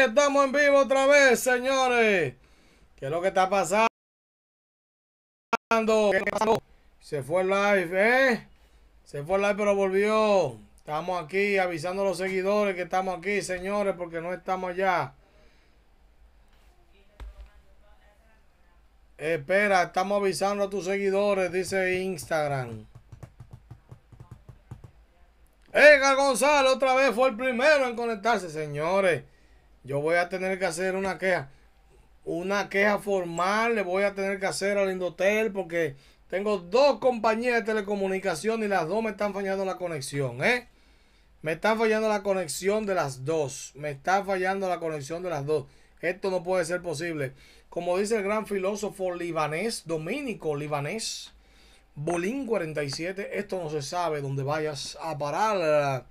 estamos en vivo otra vez, señores. ¿Qué es lo que está pasando? ¿Qué Se fue el live, ¿eh? Se fue el live, pero volvió. Estamos aquí avisando a los seguidores que estamos aquí, señores, porque no estamos allá. Espera, estamos avisando a tus seguidores, dice Instagram. Edgar Gonzalo otra vez fue el primero en conectarse, señores yo voy a tener que hacer una queja. Una queja formal le voy a tener que hacer al Indotel porque tengo dos compañías de telecomunicación y las dos me están fallando la conexión, ¿eh? Me están fallando la conexión de las dos. Me está fallando la conexión de las dos. Esto no puede ser posible. Como dice el gran filósofo libanés, dominico libanés, Bolín 47, esto no se sabe dónde vayas a parar.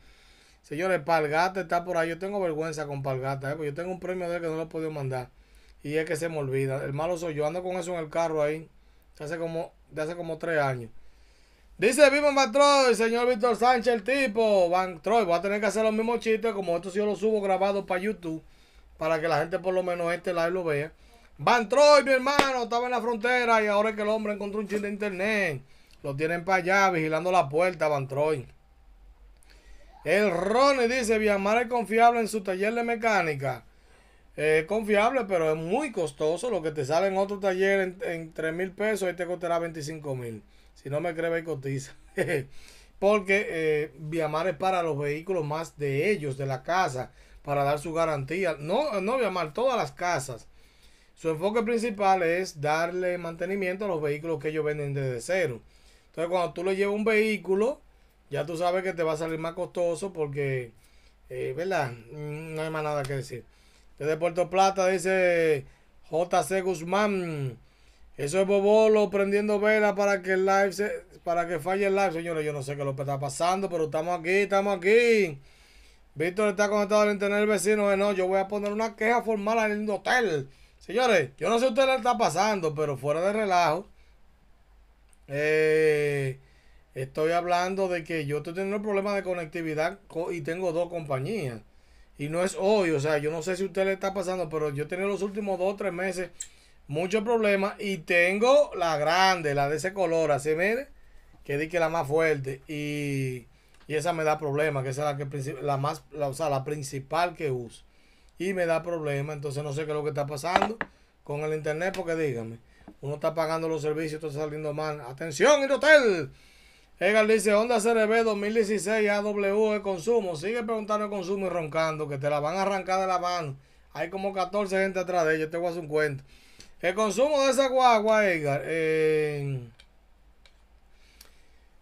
Señores, Palgata está por ahí. Yo tengo vergüenza con Palgata, eh, Porque yo tengo un premio de él que no lo he podido mandar. Y es que se me olvida. El malo soy yo. Ando con eso en el carro ahí. Hace como, de hace como tres años. Dice vivo Van Troy, señor Víctor Sánchez, el tipo. Van Troy, voy a tener que hacer los mismos chistes. Como esto si yo lo subo grabado para YouTube. Para que la gente por lo menos este live lo vea. Van Troy, mi hermano, estaba en la frontera y ahora es que el hombre encontró un chiste de internet. Lo tienen para allá, vigilando la puerta, Van Troy. El Ronnie dice, Viamar es confiable en su taller de mecánica. Eh, es confiable, pero es muy costoso. Lo que te sale en otro taller en, tres 3 mil pesos, ahí te costará 25 mil. Si no me crees, y cotiza. Porque eh, Viamar es para los vehículos más de ellos, de la casa, para dar su garantía. No, no Viamar, todas las casas. Su enfoque principal es darle mantenimiento a los vehículos que ellos venden desde cero. Entonces, cuando tú le llevas un vehículo ya tú sabes que te va a salir más costoso porque, eh, ¿verdad? Mm, no hay más nada que decir. Desde Puerto Plata dice JC Guzmán. Eso es Bobolo prendiendo vela para que el live se, para que falle el live, señores. Yo no sé qué es lo que está pasando, pero estamos aquí, estamos aquí. Víctor está conectado al internet vecino. No, yo voy a poner una queja formal al hotel. Señores, yo no sé a usted le está pasando, pero fuera de relajo. Eh, Estoy hablando de que yo estoy teniendo problemas de conectividad y tengo dos compañías. Y no es hoy, o sea, yo no sé si usted le está pasando, pero yo he tenido los últimos dos o tres meses muchos problemas y tengo la grande, la de ese color, así mire, que di que la más fuerte. Y, esa me da problemas, que es la, que, la más, la, principal que uso. Y me da problemas, entonces no sé qué es lo que está pasando con el internet, porque dígame, uno está pagando los servicios, está saliendo mal. Atención, Hotel. Egar dice, Honda CRB 2016 AW el consumo. Sigue preguntando el consumo y roncando, que te la van a arrancar de la mano. Hay como 14 gente atrás de ellos, te voy a hacer un cuento. El consumo de esa guagua, Edgar, eh,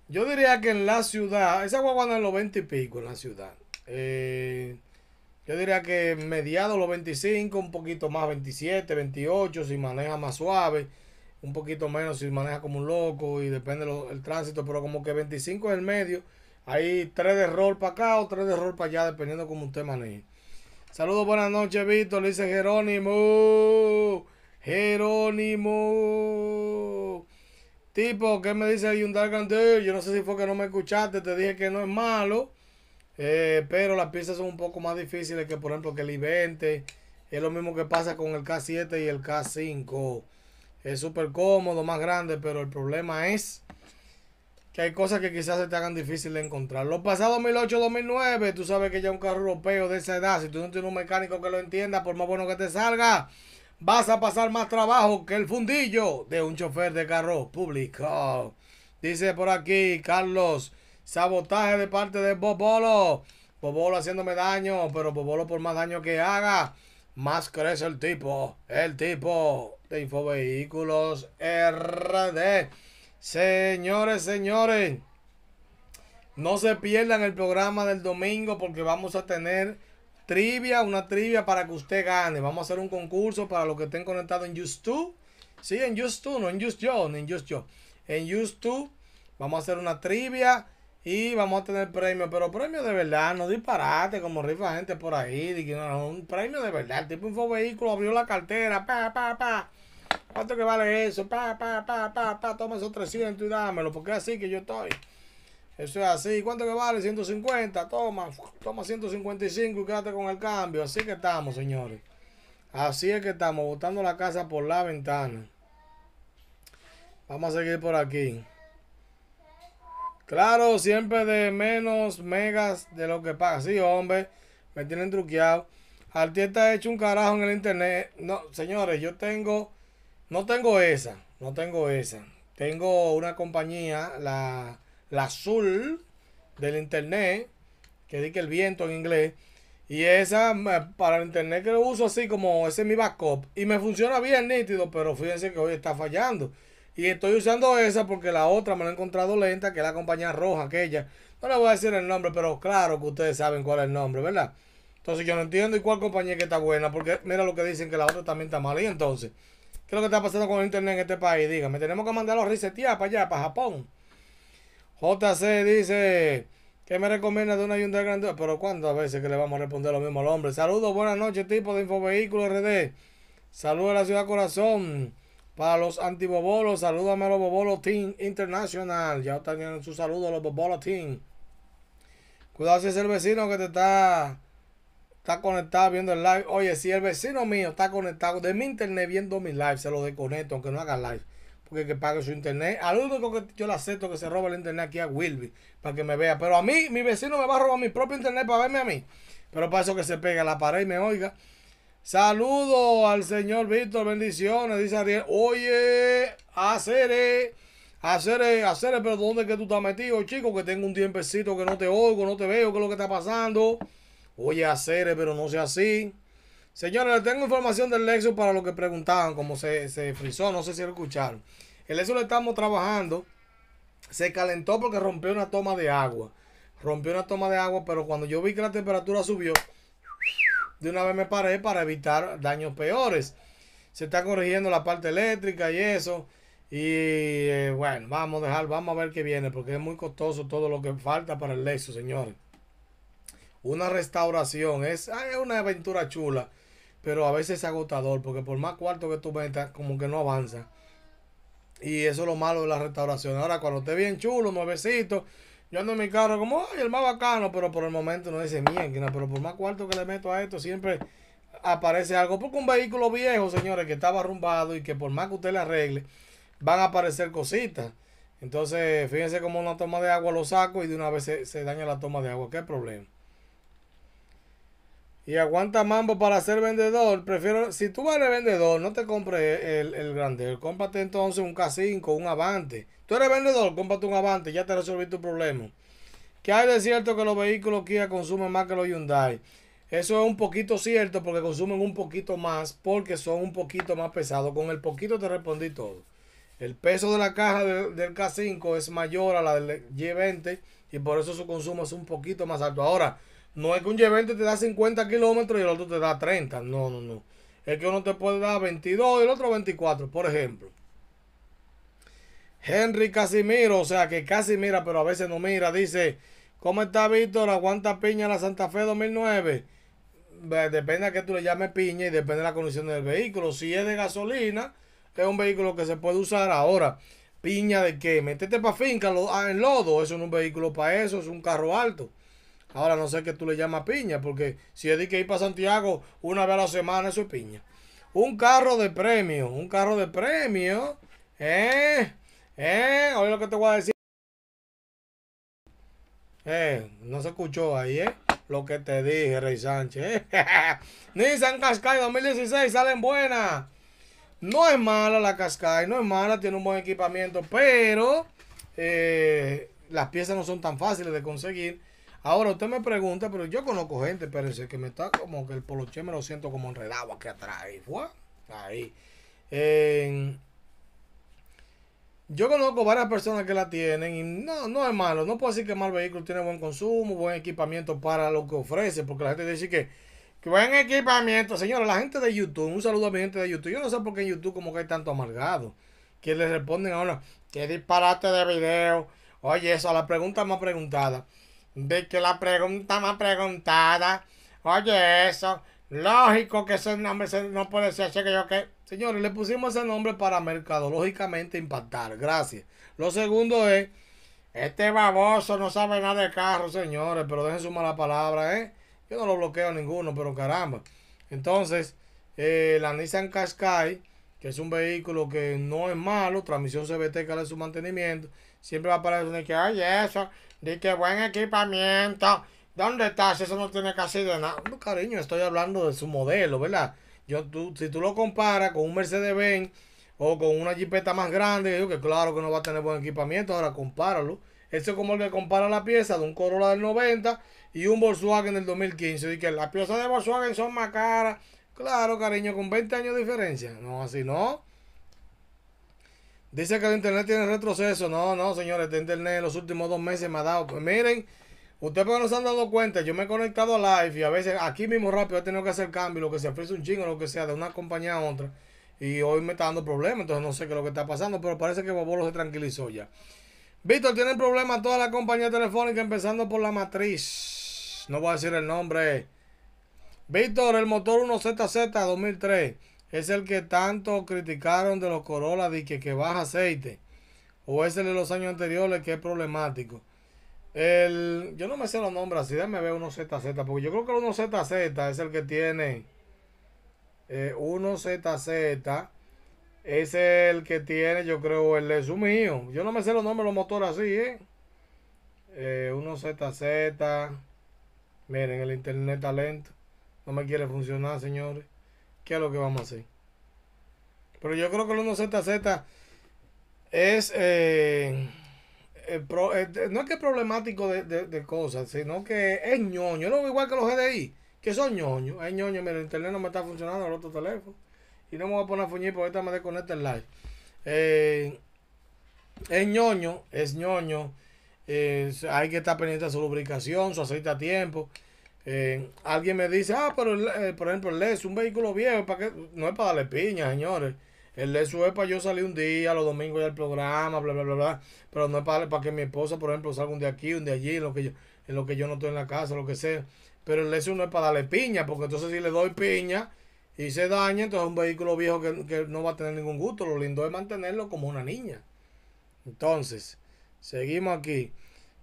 yo diría que en la ciudad, esa guagua anda en los 20 y pico en la ciudad. Eh, yo diría que mediados los 25, un poquito más, 27, 28, si maneja más suave un poquito menos si maneja como un loco y depende del tránsito, pero como que 25 es el medio. Hay tres de rol para acá o tres de rol para allá, dependiendo como usted maneje. Saludos, buenas noches, Víctor. Dice Jerónimo. Jerónimo. Tipo, ¿qué me dice Hyundai Grandeur? Yo no sé si fue que no me escuchaste, te dije que no es malo. Eh, pero las piezas son un poco más difíciles que, por ejemplo, que el I-20. Es lo mismo que pasa con el K7 y el K5. Es súper cómodo, más grande, pero el problema es que hay cosas que quizás se te hagan difícil de encontrar. Los pasado 2008-2009, tú sabes que ya un carro europeo de esa edad, si tú no tienes un mecánico que lo entienda, por más bueno que te salga, vas a pasar más trabajo que el fundillo de un chofer de carro público. Dice por aquí, Carlos, sabotaje de parte de Bobolo. Bobolo haciéndome daño, pero Bobolo por más daño que haga, más crece el tipo. El tipo de Infovehículos RD. Señores, señores, no se pierdan el programa del domingo porque vamos a tener trivia, una trivia para que usted gane. Vamos a hacer un concurso para los que estén conectados en YouTube. Sí, en YouTube, no en Just Yo, en Just Yo. En YouTube vamos a hacer una trivia y vamos a tener premio, pero premio de verdad, no disparate como rifa gente por ahí. un premio de verdad. El tipo info vehículo abrió la cartera, pa, pa, pa. ¿Cuánto que vale eso? Pa, pa, pa, pa, pa. Toma esos 300 y dámelo, porque así que yo estoy. Eso es así. ¿Cuánto que vale? 150. Toma, toma 155 y quédate con el cambio. Así que estamos, señores. Así es que estamos, botando la casa por la ventana. Vamos a seguir por aquí. Claro, siempre de menos megas de lo que paga. Sí, hombre, me tienen truqueado. Artista está hecho un carajo en el internet. No, señores, yo tengo, no tengo esa, no tengo esa. Tengo una compañía, la, la azul del internet, que dice el viento en inglés. Y esa, para el internet que lo uso así como, ese es mi backup. Y me funciona bien nítido, pero fíjense que hoy está fallando. Y estoy usando esa porque la otra me la he encontrado lenta, que es la compañía roja, aquella. No le voy a decir el nombre, pero claro que ustedes saben cuál es el nombre, ¿verdad? Entonces yo no entiendo y cuál compañía que está buena, porque mira lo que dicen que la otra también está mala. Y entonces, ¿qué es lo que está pasando con el internet en este país? Dígame, tenemos que mandar los resetear para allá, para Japón. JC dice, ¿qué me recomienda de una Hyundai grande? Pero a veces que le vamos a responder lo mismo al hombre? Saludos, buenas noches, tipo de Infovehículo RD. Saludos a la ciudad corazón. Para los antibobolos, salúdame a los Bobolos Team International. Ya están en su saludo los Bobolos Team. Cuidado si es el vecino que te está, está conectado viendo el live. Oye, si el vecino mío está conectado de mi internet viendo mi live, se lo desconecto, aunque no haga live. Porque que pague su internet. Al único que yo le acepto que se roba el internet aquí a Wilby para que me vea. Pero a mí, mi vecino me va a robar mi propio internet para verme a mí. Pero para eso que se pegue a la pared y me oiga. Saludos al señor Víctor, bendiciones, dice Ariel. Oye, haceré, haceré, haceré, pero ¿dónde que tú estás metido, chico? Que tengo un tiempecito que no te oigo, no te veo, ¿qué es lo que está pasando? Oye, haceré, pero no sea así. Señores, les tengo información del Lexus para lo que preguntaban, como se, se frizó, no sé si lo escucharon. El Lexus lo estamos trabajando, se calentó porque rompió una toma de agua. Rompió una toma de agua, pero cuando yo vi que la temperatura subió, de una vez me paré para evitar daños peores. Se está corrigiendo la parte eléctrica y eso. Y eh, bueno, vamos a dejar, vamos a ver qué viene, porque es muy costoso todo lo que falta para el lecho señores. Una restauración es, es una aventura chula, pero a veces es agotador, porque por más cuarto que tú metas, como que no avanza. Y eso es lo malo de la restauración. Ahora, cuando esté bien chulo, nuevecito, yo ando en mi carro como, ay, el más bacano, pero por el momento no dice mierda, pero por más cuarto que le meto a esto, siempre aparece algo. Porque un vehículo viejo, señores, que estaba arrumbado y que por más que usted le arregle, van a aparecer cositas. Entonces, fíjense como una toma de agua lo saco y de una vez se, daña la toma de agua. ¿Qué problema? Y aguanta mambo para ser vendedor. Prefiero, si tú eres vendedor, no te compres el, el grande. Cómprate entonces un K5, un Avante Tú eres vendedor, cómprate un Avante, ya te resolví tu problema. ¿Qué hay de cierto que los vehículos Kia consumen más que los Hyundai. Eso es un poquito cierto porque consumen un poquito más porque son un poquito más pesados. Con el poquito te respondí todo. El peso de la caja del, K5 es mayor a la del Y20 y por eso su consumo es un poquito más alto. Ahora, no es que un Y20 te da 50 kilómetros y el otro te da 30. No, no, no. Es que uno te puede dar 22 y el otro 24, por ejemplo. Henry Casimiro, o sea que casi mira, pero a veces no mira. Dice, ¿cómo está Víctor? ¿Aguanta piña la Santa Fe 2009? Depende a que tú le llames piña y depende de la condición del vehículo. Si es de gasolina, es un vehículo que se puede usar ahora. ¿Piña de qué? Métete para finca ah, en lodo. Eso no es un vehículo para eso, es un carro alto. Ahora no sé qué tú le llamas piña, porque si es de que ir para Santiago una vez a la semana, eso es piña. Un carro de premio, un carro de premio. ¿Eh? ¿Eh? Oye lo que te voy a decir. Eh, no se escuchó ahí, ¿eh? Lo que te dije, Rey Sánchez. Eh. Nissan Qashqai 2016 salen buenas. No es mala la Cascay no es mala, tiene un buen equipamiento, pero eh, las piezas no son tan fáciles de conseguir. Ahora usted me pregunta, pero yo conozco gente, es que me está como que el poloche me lo siento como enredado aquí atrás. Ahí. Ahí. Eh, yo conozco varias personas que la tienen y no, no es malo. No puedo decir que mal vehículo tiene buen consumo, buen equipamiento para lo que ofrece, porque la gente dice que, buen equipamiento. Señores, la gente de YouTube, un saludo a mi gente de YouTube. Yo no sé por qué en YouTube como que hay tanto amargado. Que le responden ahora, que disparate de video. Oye, eso, la pregunta más preguntada. De que la pregunta más preguntada. Oye, eso. Lógico que ese nombre no puede ser así que yo que Señores, le pusimos ese nombre para mercadológicamente impactar. Gracias. Lo segundo es, este baboso no sabe nada de carro, señores, pero dejen su mala palabra, ¿eh? Yo no lo bloqueo a ninguno, pero caramba. Entonces, eh, la Nissan Qashqai, que es un vehículo que no es malo, transmisión CBT que su mantenimiento, siempre va a aparecer que, hay eso, de que buen equipamiento, ¿dónde estás? Eso no tiene casi de nada. No, cariño, estoy hablando de su modelo, ¿verdad? si tú lo comparas con un Mercedes-Benz o con una jipeta más grande, digo que claro que no va a tener buen equipamiento, ahora compáralo. Eso es como el que compara la pieza de un Corolla del 90 y un Volkswagen del 2015. Y que las piezas de Volkswagen son más caras. Claro, cariño, con 20 años de diferencia. No, así no. Dice que el internet tiene retroceso. No, no, señores, de este internet en los últimos dos meses me ha dado. Pues miren. Ustedes no se han dado cuenta, yo me he conectado a live y a veces aquí mismo rápido he tenido que hacer cambio, lo que sea, ofrece un chingo, lo que sea, de una compañía a otra. Y hoy me está dando problemas, entonces no sé qué es lo que está pasando, pero parece que Bobolo se tranquilizó ya. Víctor, tienen problemas toda la compañía telefónica, empezando por la matriz. No voy a decir el nombre. Víctor, el motor 1ZZ 2003 es el que tanto criticaron de los Corolla, de que, que baja aceite. O es el de los años anteriores que es problemático. El, yo no me sé los nombres así, dame ver 1ZZ, porque yo creo que el 1ZZ es el que tiene. Eh, 1ZZ es el que tiene, yo creo, el su mío Yo no me sé los nombres de los motores así, ¿eh? eh 1 zz Miren, el internet está lento. No me quiere funcionar, señores. ¿Qué es lo que vamos a hacer? Pero yo creo que el 1ZZ es. Eh, eh, eh, no es que es problemático de, de, cosas, sino que es ñoño. igual que los GDI, que son ñoños Es ñoño, mira, el internet no me está funcionando el otro teléfono. Y no me voy a poner a fuñir porque ahorita me desconecta el live. Eh, es ñoño, es ñoño. hay que estar pendiente de su lubricación, su aceite a tiempo. alguien me dice, ah, pero por ejemplo, el es un vehículo viejo, ¿para no es para darle piña, señores. El ESU es para yo salir un día, los domingos ya el programa, bla, bla, bla, bla. Pero no es para, para que mi esposa, por ejemplo, salga un día aquí, un día allí, en lo que yo, en lo que yo no estoy en la casa, lo que sea. Pero el de no es para darle piña, porque entonces si le doy piña y se daña, entonces es un vehículo viejo que, no va a tener ningún gusto. Lo lindo es mantenerlo como una niña. Entonces, seguimos aquí.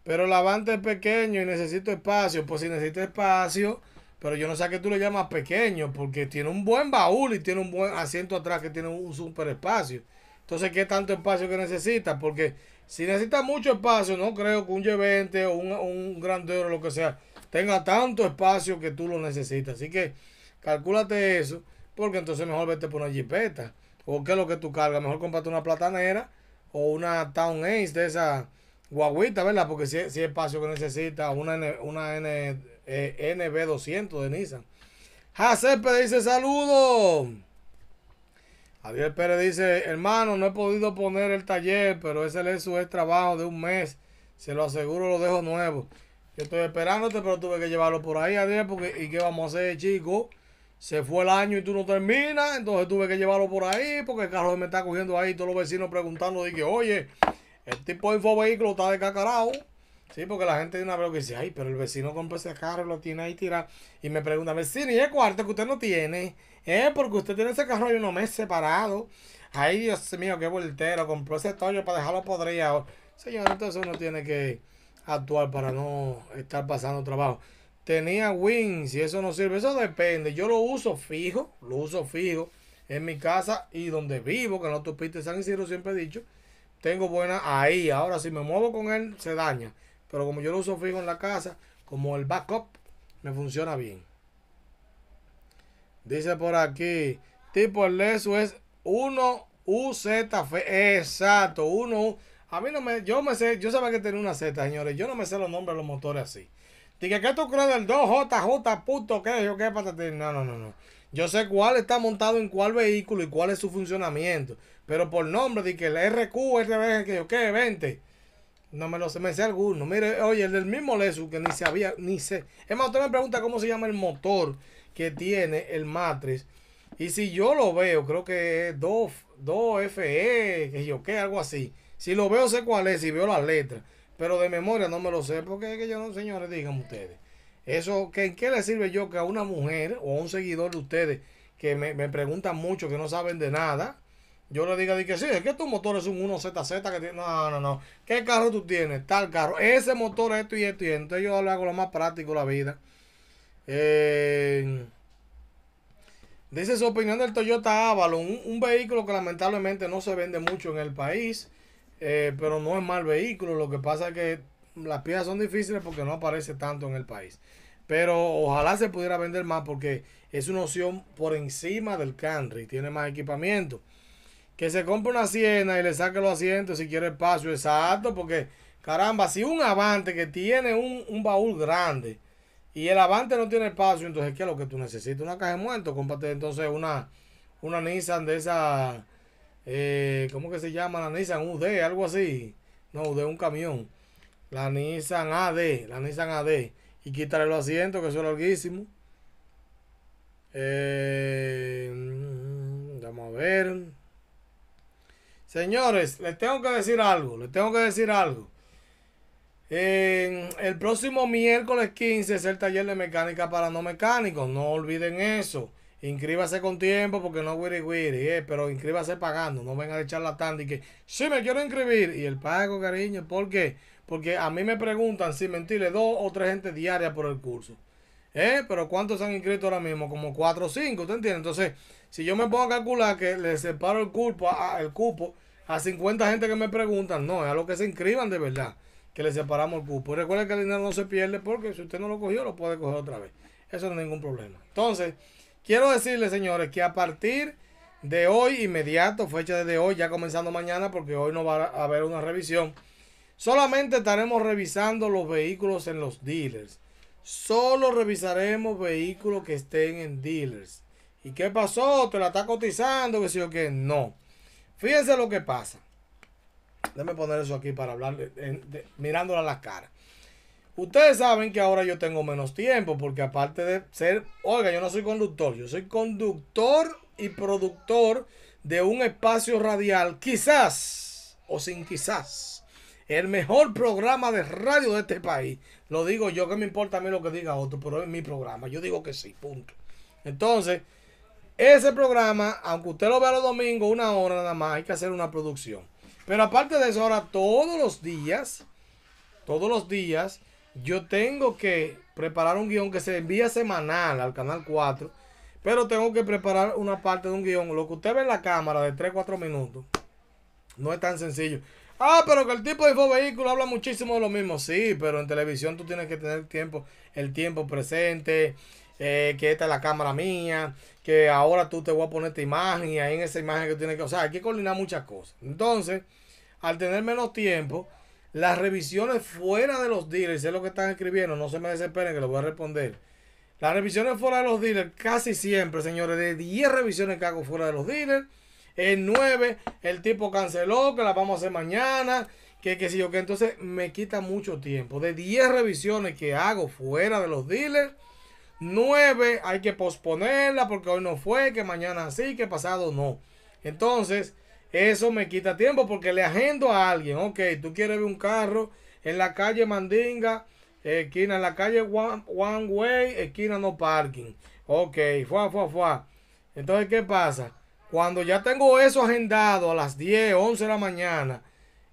Pero el avante es pequeño y necesito espacio. Pues si necesito espacio pero yo no sé a qué tú le llamas pequeño, porque tiene un buen baúl y tiene un buen asiento atrás que tiene un super espacio. Entonces, ¿qué tanto espacio que necesita? Porque si necesita mucho espacio, no creo que un G20 o un, un Grandeur o lo que sea tenga tanto espacio que tú lo necesitas. Así que calculate eso, porque entonces mejor vete por una jipeta. O qué es lo que tú cargas, mejor comparte una platanera o una Town Ace de esa guaguita, ¿verdad? Porque si, si espacio que necesita una, una N, eh, NB200 de Nissan. Pérez dice saludos. Javier Pérez dice, hermano, no he podido poner el taller, pero ese es su trabajo de un mes. Se lo aseguro, lo dejo nuevo. Yo estoy esperándote, pero tuve que llevarlo por ahí, Javier, porque ¿y qué vamos a hacer, chico? Se fue el año y tú no terminas, entonces tuve que llevarlo por ahí, porque el carro me está cogiendo ahí, todos los vecinos preguntando, dije, oye, el tipo de vehículo está descacarado. Sí, porque la gente de una vez que dice, ay, pero el vecino compra ese carro y lo tiene ahí tirado. Y me pregunta, vecino, ¿y el cuarto que usted no tiene? Eh, porque usted tiene ese carro y no me he separado. Ay, Dios mío, qué voltero. Compró ese tollo para dejarlo podrido. Señor, entonces uno tiene que actuar para no estar pasando trabajo. Tenía win, si eso no sirve, eso depende. Yo lo uso fijo, lo uso fijo en mi casa y donde vivo, que no tupiste San Isidro, siempre he dicho tengo buena ahí. Ahora, si me muevo con él, se daña. Pero como yo lo uso fijo en la casa, como el backup, me funciona bien. Dice por aquí, tipo el eso es 1UZF. Exacto, 1 A mí no me, yo me sé, yo sabía que tenía una Z, señores. Yo no me sé los nombres de los motores así. Dice que tú crees del 2JJ? Puto, ¿qué? Yo qué patatín. No, no, no, no. Yo sé cuál está montado en cuál vehículo y cuál es su funcionamiento. Pero por nombre, de que el RQ, RB, que yo qué, vente. No me lo sé, me sé alguno. Mire, oye, el del mismo Lesu que ni sabía, ni sé. Es más, usted me pregunta cómo se llama el motor que tiene el Matrix. Y si yo lo veo, creo que es 2, fe que yo qué, algo así. Si lo veo, sé cuál es, si veo las letras. Pero de memoria no me lo sé, porque es que yo no, señores, digan ustedes. Eso, ¿qué, ¿en qué le sirve yo que a una mujer o a un seguidor de ustedes que me, preguntan mucho, que no saben de nada, yo le diga que sí, es que tu motor es un 1ZZ que tiene. No, no, no. ¿Qué carro tú tienes? Tal carro. Ese motor, esto y esto y Entonces yo le hago lo más práctico la vida. Eh, dice su opinión del Toyota Avalon, un, vehículo que lamentablemente no se vende mucho en el país, eh, pero no es mal vehículo. Lo que pasa es que las piezas son difíciles porque no aparece tanto en el país. Pero ojalá se pudiera vender más porque es una opción por encima del country Tiene más equipamiento. Que se compre una Siena y le saque los asientos si quiere espacio exacto. Porque, caramba, si un Avante que tiene un, baúl grande y el Avante no tiene espacio, entonces, ¿qué es lo que tú necesitas? Una caja de muerto. Comparte entonces una, una Nissan de esa. Eh, ¿Cómo que se llama la Nissan? UD, algo así. No, de un camión la Nissan AD, la Nissan AD. Y quítale los asientos, que son larguísimos. Eh, mm, vamos a ver. Señores, les tengo que decir algo, les tengo que decir algo. el próximo miércoles 15 es el taller de mecánica para no mecánicos. No olviden eso. Inscríbase con tiempo porque no wiri weary eh, pero inscríbase pagando. No vengan a echar la tanda y que si me quiero inscribir. Y el pago, cariño, porque porque a mí me preguntan, si mentirle, dos o tres gente diaria por el curso. ¿Eh? Pero ¿cuántos han inscrito ahora mismo? Como cuatro o cinco, ¿usted entiende? Entonces, si yo me pongo a calcular que le separo el, cupo a, el cupo a 50 gente que me preguntan, no, es a los que se inscriban de verdad, que le separamos el cupo. Y recuerden que el dinero no se pierde porque si usted no lo cogió, lo puede coger otra vez. Eso no es ningún problema. Entonces, quiero decirle señores, que a partir de hoy, inmediato, fecha de hoy, ya comenzando mañana, porque hoy no va a haber una revisión Solamente estaremos revisando los vehículos en los dealers. Solo revisaremos vehículos que estén en dealers. ¿Y qué pasó? ¿Te la está cotizando? ¿Qué si o que No. Fíjense lo que pasa. Déjame poner eso aquí para hablar, mirándola a la cara. Ustedes saben que ahora yo tengo menos tiempo, porque aparte de ser, oiga, yo no soy conductor, yo soy conductor y productor de un espacio radial, quizás o sin quizás el mejor programa de radio de este país. Lo digo yo, que me importa a mí lo que diga otro, pero es mi programa. Yo digo que sí, punto. Entonces, ese programa, aunque usted lo vea los domingos, una hora nada más, hay que hacer una producción. Pero aparte de eso, ahora todos los días, todos los días, yo tengo que preparar un guión que se envía semanal al canal 4. Pero tengo que preparar una parte de un guión. Lo que usted ve en la cámara de 3-4 minutos no es tan sencillo. Ah, pero que el tipo de vehículo habla muchísimo de lo mismo. Sí, pero en televisión tú tienes que tener tiempo, el tiempo presente, eh, que esta es la cámara mía, que ahora tú te voy a poner esta imagen y ahí en esa imagen que tienes que... O sea, hay que coordinar muchas cosas. Entonces, al tener menos tiempo, las revisiones fuera de los dealers, es lo que están escribiendo, no se me desesperen que lo voy a responder. Las revisiones fuera de los dealers, casi siempre, señores, de 10 revisiones que hago fuera de los dealers, el 9 el tipo canceló, que la vamos a hacer mañana, que si si yo, que entonces me quita mucho tiempo. De 10 revisiones que hago fuera de los dealers, 9 hay que posponerla porque hoy no fue, que mañana sí, que pasado no. Entonces, eso me quita tiempo porque le agendo a alguien, ok, tú quieres ver un carro en la calle Mandinga, esquina en la calle One, one Way, esquina no parking. Ok, fue, fuá, fuá Entonces, ¿qué pasa? Cuando ya tengo eso agendado a las 10, 11 de la mañana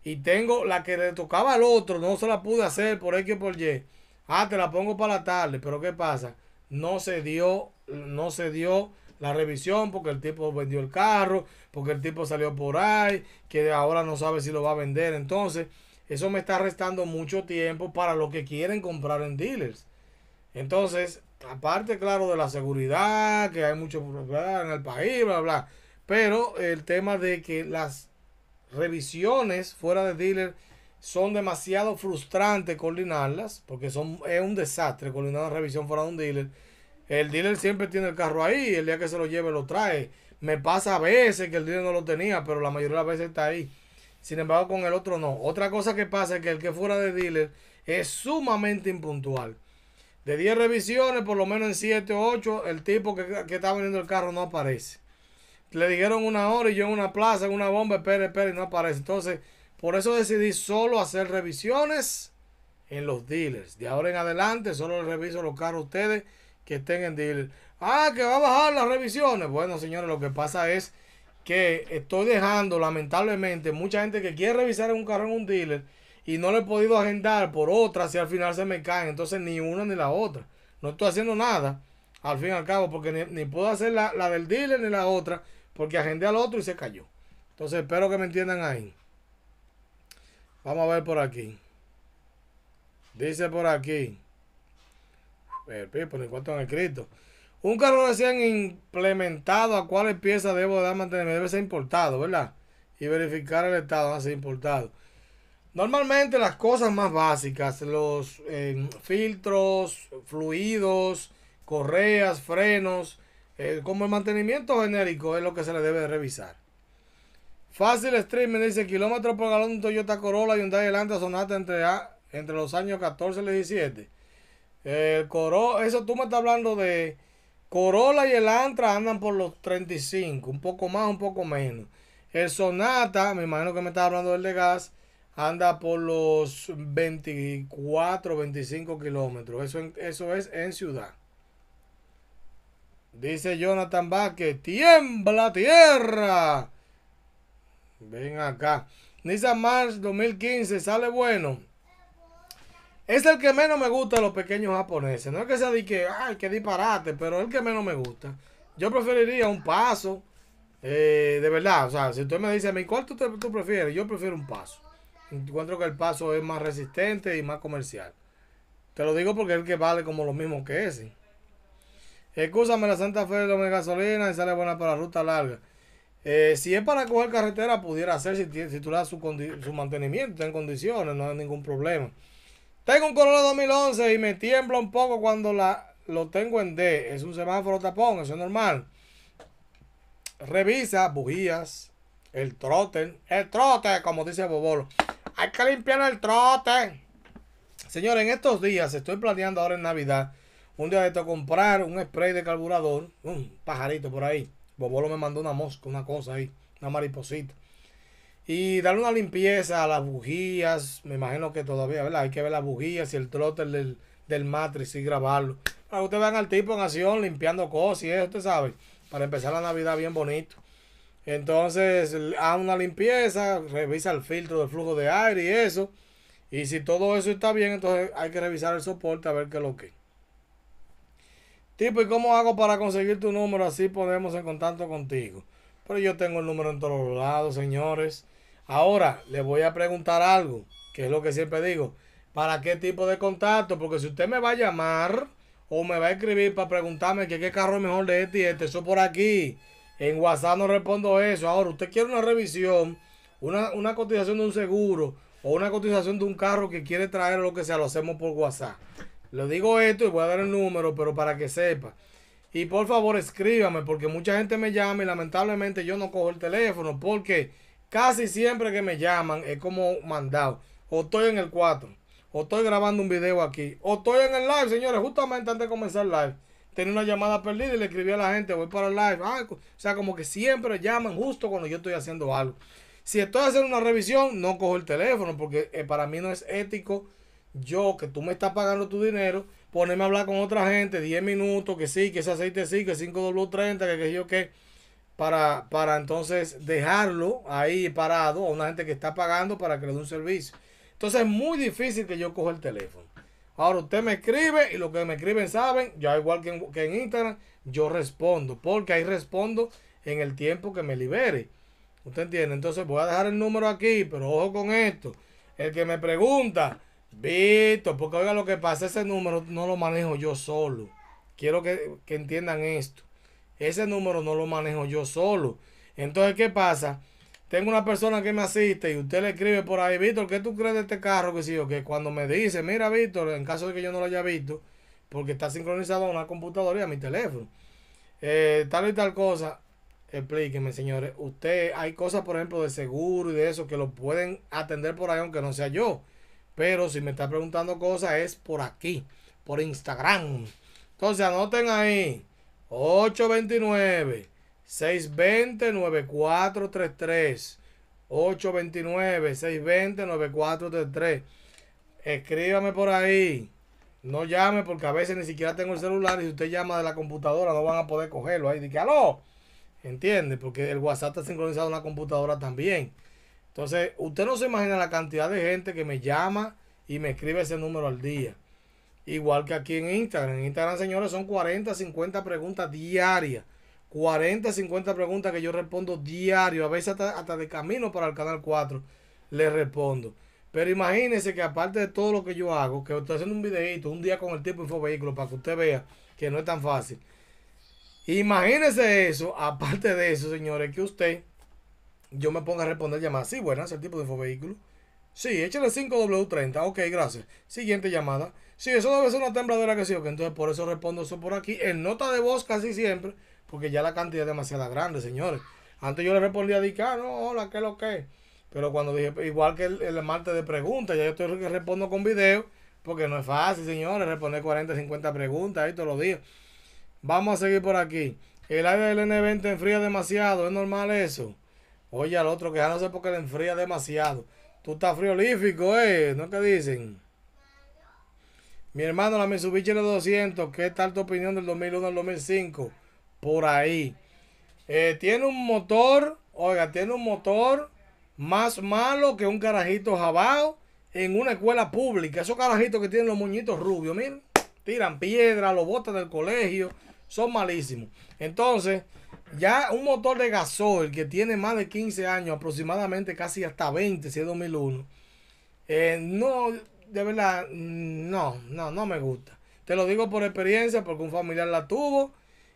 y tengo la que le tocaba al otro, no se la pude hacer por X o por Y. Ah, te la pongo para la tarde, pero ¿qué pasa? No se dio, no se dio la revisión porque el tipo vendió el carro, porque el tipo salió por ahí, que ahora no sabe si lo va a vender. Entonces, eso me está restando mucho tiempo para lo que quieren comprar en dealers. Entonces, aparte, claro, de la seguridad, que hay mucho problema en el país, bla, bla. bla pero el tema de que las revisiones fuera de dealer son demasiado frustrantes coordinarlas, porque son, es un desastre coordinar una revisión fuera de un dealer. El dealer siempre tiene el carro ahí, el día que se lo lleve lo trae. Me pasa a veces que el dealer no lo tenía, pero la mayoría de las veces está ahí. Sin embargo, con el otro no. Otra cosa que pasa es que el que fuera de dealer es sumamente impuntual. De 10 revisiones, por lo menos en 7 o 8, el tipo que, que está vendiendo el carro no aparece. Le dijeron una hora y yo en una plaza, en una bomba, espere, espere, y no aparece. Entonces, por eso decidí solo hacer revisiones en los dealers. De ahora en adelante, solo les reviso los carros ustedes que estén en dealer. Ah, que va a bajar las revisiones. Bueno, señores, lo que pasa es que estoy dejando, lamentablemente, mucha gente que quiere revisar un carro en un dealer y no le he podido agendar por otra si al final se me caen. Entonces, ni una ni la otra. No estoy haciendo nada, al fin y al cabo, porque ni, puedo hacer la, la del dealer ni la otra porque agendé al otro y se cayó. Entonces espero que me entiendan ahí. Vamos a ver por aquí. Dice por aquí. El pipo, ni cuánto han escrito. Un carro recién implementado, ¿a cuáles piezas debo dar mantenimiento? Debe ser importado, ¿verdad? Y verificar el estado, ah, ser importado. Normalmente las cosas más básicas, los eh, filtros, fluidos, correas, frenos, eh, como el mantenimiento genérico es lo que se le debe revisar. Fácil me dice kilómetros por galón de Toyota Corolla y Hyundai Elantra Sonata entre, entre los años 14 y 17. El eh, Coro, eso tú me estás hablando de Corolla y Elantra andan por los 35, un poco más, un poco menos. El Sonata, me imagino que me estás hablando del de gas, anda por los 24, 25 kilómetros. Eso, eso es en ciudad. Dice Jonathan Vázquez, tiembla tierra. Ven acá. Nissan March 2015 sale bueno. Es el que menos me gusta de los pequeños japoneses. No es que sea de que, ay, que disparate, pero es el que menos me gusta. Yo preferiría un paso. Eh, de verdad, o sea, si usted me dice a mí, ¿cuál tú, tú prefieres? Yo prefiero un paso. Encuentro que el paso es más resistente y más comercial. Te lo digo porque es el que vale como lo mismo que ese. Excúsame, la Santa Fe de gasolina y sale buena para la ruta larga. Eh, si es para coger carretera, pudiera ser si, tú le das su, mantenimiento, en condiciones, no hay ningún problema. Tengo un Corolla 2011 y me tiembla un poco cuando la, lo tengo en D. Es un semáforo tapón, eso es normal. Revisa bujías, el trote, el trote, como dice Bobolo. Hay que limpiar el trote. Señores, en estos días estoy planeando ahora en Navidad un día de esto comprar un spray de carburador, un pajarito por ahí. Bobolo me mandó una mosca, una cosa ahí, una mariposita. Y darle una limpieza a las bujías. Me imagino que todavía, ¿verdad? Hay que ver las bujías y el trotter del, del matrix y grabarlo. Para ustedes vean al tipo en acción limpiando cosas y eso, usted sabe. Para empezar la Navidad bien bonito. Entonces, haz una limpieza, revisa el filtro del flujo de aire y eso. Y si todo eso está bien, entonces hay que revisar el soporte a ver qué es lo que. Tipo, ¿y cómo hago para conseguir tu número? Así podemos en contacto contigo. Pero yo tengo el número en todos lados, señores. Ahora, le voy a preguntar algo, que es lo que siempre digo. ¿Para qué tipo de contacto? Porque si usted me va a llamar o me va a escribir para preguntarme que qué carro es mejor de este y este, eso por aquí. En WhatsApp no respondo eso. Ahora, usted quiere una revisión, una, cotización de un seguro o una cotización de un carro que quiere traer lo que sea, lo hacemos por WhatsApp. Lo digo esto y voy a dar el número, pero para que sepa. Y por favor escríbame, porque mucha gente me llama y lamentablemente yo no cojo el teléfono, porque casi siempre que me llaman es como mandado. O estoy en el 4, o estoy grabando un video aquí, o estoy en el live, señores, justamente antes de comenzar el live. Tenía una llamada perdida y le escribí a la gente, voy para el live. Ah, o sea, como que siempre llaman justo cuando yo estoy haciendo algo. Si estoy haciendo una revisión, no cojo el teléfono porque eh, para mí no es ético yo que tú me estás pagando tu dinero, ponerme a hablar con otra gente 10 minutos, que sí, que ese aceite sí, que 5W30, que, qué yo qué... para, para entonces dejarlo ahí parado a una gente que está pagando para que le dé un servicio. Entonces es muy difícil que yo coja el teléfono. Ahora usted me escribe y lo que me escriben saben, ya igual que que en Instagram, yo respondo, porque ahí respondo en el tiempo que me libere. ¿Usted entiende? Entonces voy a dejar el número aquí, pero ojo con esto. El que me pregunta, Víctor, porque oiga lo que pasa, ese número no lo manejo yo solo. Quiero que, entiendan esto. Ese número no lo manejo yo solo. Entonces, ¿qué pasa? Tengo una persona que me asiste y usted le escribe por ahí, Víctor, ¿qué tú crees de este carro? Que si que cuando me dice, mira, Víctor, en caso de que yo no lo haya visto, porque está sincronizado a una computadora y a mi teléfono, eh, tal y tal cosa, explíqueme, señores. Usted, hay cosas, por ejemplo, de seguro y de eso que lo pueden atender por ahí, aunque no sea yo. Pero si me está preguntando cosas es por aquí, por Instagram. Entonces anoten ahí 829 620 9433 829 620 9433. Escríbame por ahí. No llame porque a veces ni siquiera tengo el celular y si usted llama de la computadora no van a poder cogerlo ahí. Dice, aló. ¿Entiende? Porque el WhatsApp está sincronizado en la computadora también. Entonces, usted no se imagina la cantidad de gente que me llama y me escribe ese número al día. Igual que aquí en Instagram. En Instagram, señores, son 40, 50 preguntas diarias. 40, 50 preguntas que yo respondo diario. A veces hasta, de camino para el canal 4 le respondo. Pero imagínense que aparte de todo lo que yo hago, que estoy haciendo un videito un día con el tipo Info Vehículo para que usted vea que no es tan fácil. Imagínense eso, aparte de eso, señores, que usted yo me pongo a responder llamadas. Sí, buenas, el tipo de vehículo. Sí, échale 5W30. Ok, gracias. Siguiente llamada. Sí, eso debe ser una tembladora que sí, ok. Entonces, por eso respondo eso por aquí. En nota de voz casi siempre, porque ya la cantidad es demasiado grande, señores. Antes yo le respondía a Dicano. Ah, no, hola, ¿qué es lo que? Pero cuando dije, pues, igual que el, martes de preguntas, ya yo estoy que respondo con video, porque no es fácil, señores, responder 40, 50 preguntas ahí todos los días. Vamos a seguir por aquí. El aire del N20 enfría demasiado, ¿es normal eso? Oye al otro que ya no sé por qué le enfría demasiado. Tú estás friolífico, ¿eh? ¿No es dicen? Mi hermano, la Mitsubishi L200, ¿qué tal tu opinión del 2001 al 2005? Por ahí. Eh, tiene un motor, oiga, tiene un motor más malo que un carajito jabao en una escuela pública. Esos carajitos que tienen los muñitos rubios, miren. Tiran piedra, los botan del colegio. Son malísimos. Entonces, ya un motor de gasoil que tiene más de 15 años, aproximadamente casi hasta 20, si es 2001, eh, no, de verdad, mm, no, no, no me gusta. Te lo digo por experiencia, porque un familiar la tuvo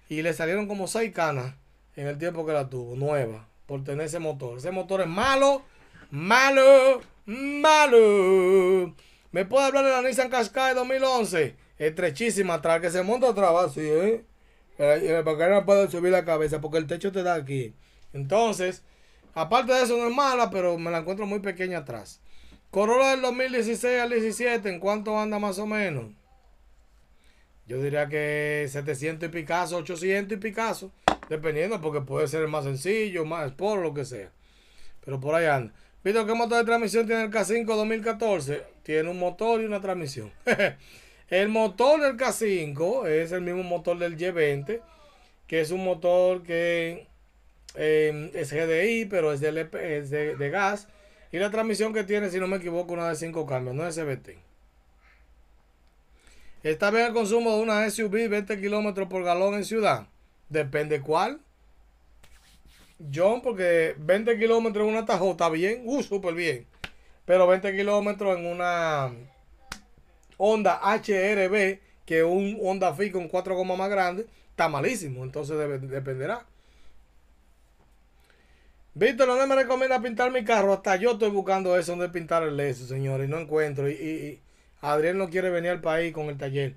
y le salieron como 6 canas en el tiempo que la tuvo, nueva, por tener ese motor. Ese motor es malo, malo, malo. ¿Me puede hablar de la Nissan Qashqai 2011? Estrechísima atrás, que se monta atrás, sí ¿eh? Porque no puedo subir la cabeza, porque el techo te da aquí. Entonces, aparte de eso no es mala, pero me la encuentro muy pequeña atrás. Corolla del 2016 al 17, ¿en cuánto anda más o menos? Yo diría que 700 y Picasso, 800 y Picasso, dependiendo, porque puede ser el más sencillo, más sport, lo que sea. Pero por ahí anda. viste ¿qué motor de transmisión tiene el K5 2014? Tiene un motor y una transmisión. El motor del K5 es el mismo motor del Y20, que es un motor que em, es GDI, pero es, de, de, gas. Y la transmisión que tiene, si no me equivoco, una de 5 cambios, no es SBT. Está bien el consumo de una SUV 20 kilómetros por galón en ciudad. Depende cuál. John, porque 20 kilómetros en una Tajo está bien, uh, súper bien. Pero 20 kilómetros en una Honda HRB que un onda FI con 4 gomas más grande, está malísimo. Entonces dependerá. Víctor, ¿dónde me recomienda pintar mi carro? Hasta yo estoy buscando eso, donde pintar el eso, señores, y no encuentro. Y, Adriel no quiere venir al país con el taller.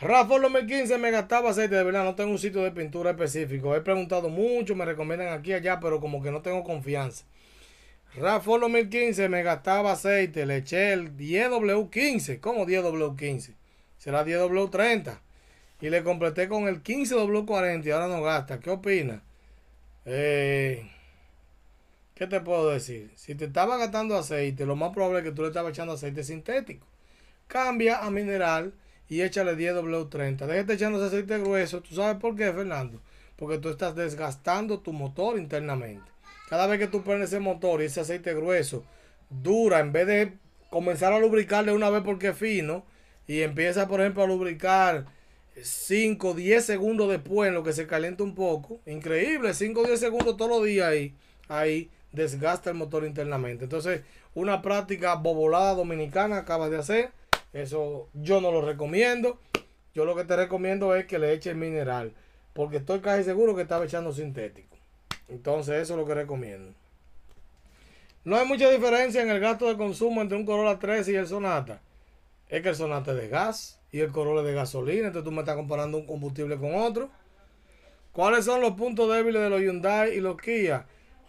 Rafa 2015 me gastaba aceite, de verdad, no tengo un sitio de pintura específico. He preguntado mucho, me recomiendan aquí y allá, pero como que no tengo confianza. Rafa 2015 me gastaba aceite, le eché el 10W15. ¿Cómo 10W15? Será 10W30. Y le completé con el 15W40 y ahora no gasta. ¿Qué opina? Eh, ¿Qué te puedo decir? Si te estaba gastando aceite, lo más probable es que tú le estabas echando aceite sintético. Cambia a mineral y échale 10W30. Déjate echando ese aceite grueso. ¿Tú sabes por qué, Fernando? Porque tú estás desgastando tu motor internamente cada vez que tú pones ese motor y ese aceite grueso dura, en vez de comenzar a lubricarle una vez porque es fino, y empieza, por ejemplo, a lubricar 5, 10 segundos después, en lo que se calienta un poco, increíble, 5, 10 segundos todos los días ahí, ahí desgasta el motor internamente. Entonces, una práctica bobolada dominicana acabas de hacer, eso yo no lo recomiendo. Yo lo que te recomiendo es que le eches mineral, porque estoy casi seguro que estaba echando sintético. Entonces eso es lo que recomiendo. No hay mucha diferencia en el gasto de consumo entre un Corolla 13 y el Sonata. Es que el Sonata es de gas y el Corolla es de gasolina. Entonces tú me estás comparando un combustible con otro. ¿Cuáles son los puntos débiles de los Hyundai y los Kia?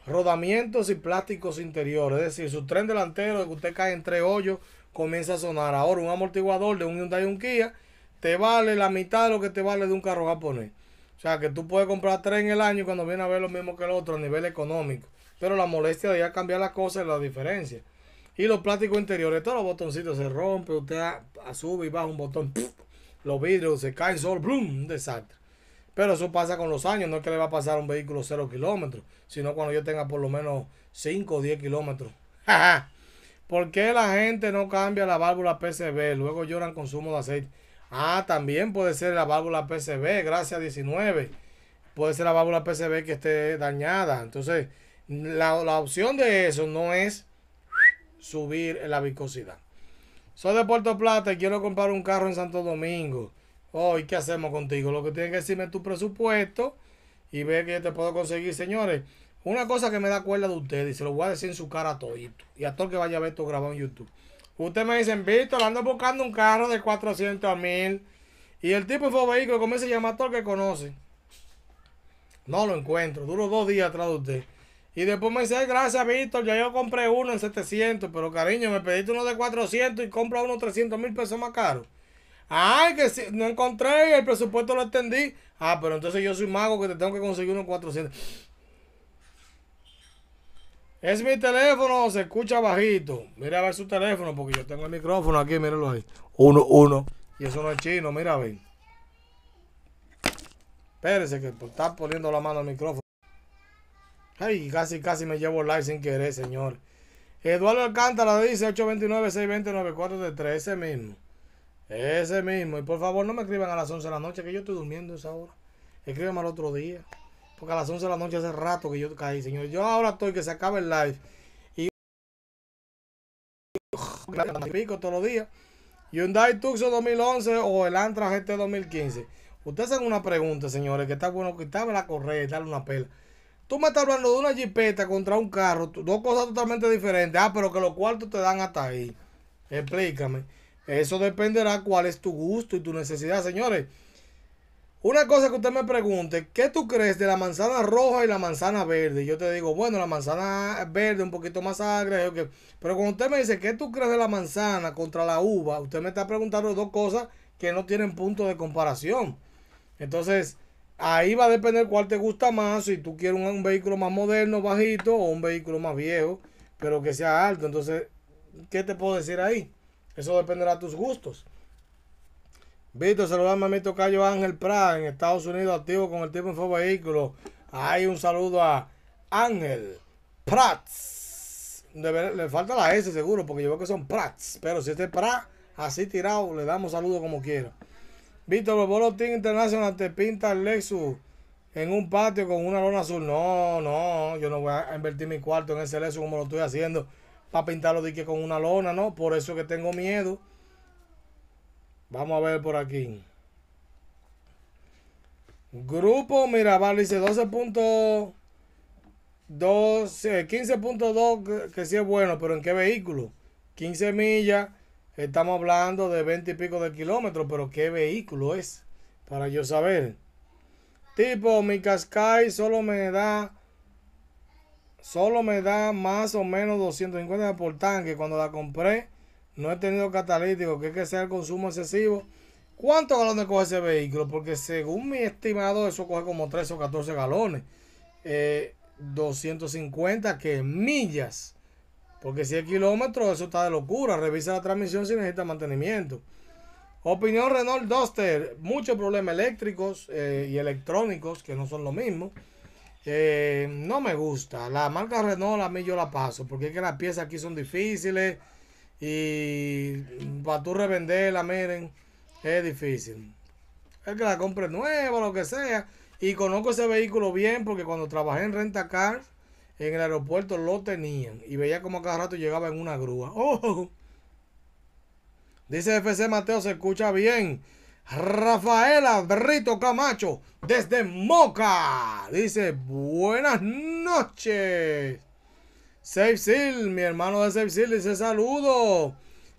Rodamientos y plásticos interiores. Es decir, su tren delantero, que usted cae entre hoyos, comienza a sonar. Ahora un amortiguador de un Hyundai y un Kia te vale la mitad de lo que te vale de un carro japonés. O sea, que tú puedes comprar tres en el año cuando viene a ver lo mismo que el otro a nivel económico. Pero la molestia de ya cambiar las cosas es la diferencia. Y los plásticos interiores, todos los botoncitos se rompen, usted a, sube y baja un botón, los vidrios se caen solo, ¡blum! un desastre. Pero eso pasa con los años, no es que le va a pasar a un vehículo cero kilómetros, sino cuando yo tenga por lo menos 5 o 10 kilómetros. ¡Ja, por qué la gente no cambia la válvula PCB? Luego lloran consumo de aceite. Ah, también puede ser la válvula PCB, gracias 19. Puede ser la válvula PCB que esté dañada. Entonces, la, opción de eso no es subir la viscosidad. Soy de Puerto Plata y quiero comprar un carro en Santo Domingo. Hoy, oh, ¿qué hacemos contigo? Lo que tienes que decirme es tu presupuesto y ver que te puedo conseguir, señores. Una cosa que me da cuerda de ustedes, y se lo voy a decir en su cara a todo y a todo que vaya a ver esto grabado en YouTube. Usted me dicen, Víctor, ando buscando un carro de 400 mil. Y el tipo fue vehículo, comienza a llamar a todo que conoce. No lo encuentro. Duro dos días atrás de usted. Y después me dice, gracias, Víctor, ya yo compré uno en 700. Pero cariño, me pediste uno de 400 y compra uno 300 mil pesos más caro. Ay, que no encontré el presupuesto lo extendí. Ah, pero entonces yo soy mago que te tengo que conseguir uno 400. Es mi teléfono, se escucha bajito. Mira a ver su teléfono, porque yo tengo el micrófono aquí, mírenlo ahí. Uno, uno. Y eso no es chino, mira a ver. Espérese que pues, está poniendo la mano al micrófono. Ay, casi, casi me llevo el live sin querer, señor. Eduardo Alcántara dice 829 629 433 ese mismo. Ese mismo. Y por favor, no me escriban a las 11 de la noche, que yo estoy durmiendo esa hora. Escríbeme al otro día. Porque a las 11 de la noche hace rato que yo caí, señor. Yo ahora estoy que se acaba el live. Y. pico todos los días. Hyundai Tucson 2011 o el Antra GT 2015. Ustedes hacen una pregunta, señores, que está bueno, quitarme la correa, darle una pela. Tú me estás hablando de una jipeta contra un carro, dos cosas totalmente diferentes. Ah, pero que los cuartos te dan hasta ahí. Explícame. Eso dependerá cuál es tu gusto y tu necesidad, señores. Una cosa que usted me pregunte, ¿qué tú crees de la manzana roja y la manzana verde? Yo te digo, bueno, la manzana verde un poquito más agria, pero cuando usted me dice, ¿qué tú crees de la manzana contra la uva? Usted me está preguntando dos cosas que no tienen punto de comparación. Entonces, ahí va a depender cuál te gusta más, si tú quieres un, un vehículo más moderno, bajito, o un vehículo más viejo, pero que sea alto. Entonces, ¿qué te puedo decir ahí? Eso dependerá de tus gustos. Víctor, saludame a mi tocayo Ángel Prat en Estados Unidos, activo con el tipo Info Vehículo. Ahí un saludo a Ángel Prats. le falta la S seguro, porque yo veo que son Prats. Pero si este Prat, así tirado, le damos saludo como quiera. Víctor, los bolotín Team te pinta el Lexus en un patio con una lona azul. No, no, yo no voy a invertir mi cuarto en ese Lexus como lo estoy haciendo para pintarlo de que con una lona, no. Por eso que tengo miedo Vamos a ver por aquí. Grupo Mirabal dice 12.2, 15.2, eh, que sí es bueno, pero ¿en qué vehículo? 15 millas, estamos hablando de 20 y pico de kilómetros, pero ¿qué vehículo es? Para yo saber. Tipo, mi Cascay solo me da, solo me da más o menos 250 por tanque. Cuando la compré, no he tenido catalítico, que es que sea el consumo excesivo. ¿Cuántos galones coge ese vehículo? Porque según mi estimado, eso coge como 13 o 14 galones. 250 eh, que millas. Porque si es kilómetros, eso está de locura. Revisa la transmisión si necesita mantenimiento. Opinión Renault Duster. Muchos problemas eléctricos eh, y electrónicos que no son lo mismo. Eh, no me gusta. La marca Renault a mí yo la paso. Porque es que las piezas aquí son difíciles. Y para tú revenderla, miren, es difícil. Es que la compre nueva, lo que sea. Y conozco ese vehículo bien porque cuando trabajé en Renta Cars, en el aeropuerto lo tenían. Y veía como cada rato llegaba en una grúa. ¡Oh! Dice FC Mateo, se escucha bien. Rafaela Brito Camacho, desde Moca. Dice, buenas noches. SafeSeal, mi hermano de Seal dice saludo.